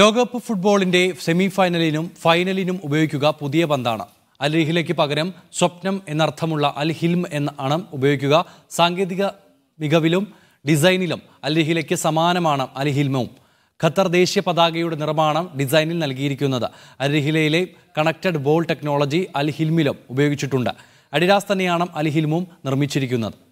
ലോകകപ്പ് ഫുട്ബോളിന്റെ സെമി ഫൈനലിനും ഫൈനലിനും ഉപയോഗിക്കുക പുതിയ പന്താണ് അൽ ഹിലേക്ക് പകരം സ്വപ്നം എന്നർത്ഥമുള്ള അൽ ഹിൽം അണം ഉപയോഗിക്കുക സാങ്കേതിക മികവിലും ഡിസൈനിലും അൽ ഹിലേക്ക് സമാനമാണ് അൽ ഹിൽമും ഖത്തർ ദേശീയ പതാകയുടെ നിർമ്മാണം ഡിസൈനിൽ നൽകിയിരിക്കുന്നത് അൽഹിലയിലെ കണക്റ്റഡ് ബോൾ ടെക്നോളജി അൽ ഹിൽമിലും ഉപയോഗിച്ചിട്ടുണ്ട് അഡിഡാസ് തന്നെയാണ് അൽ ഹിൽമും നിർമ്മിച്ചിരിക്കുന്നത്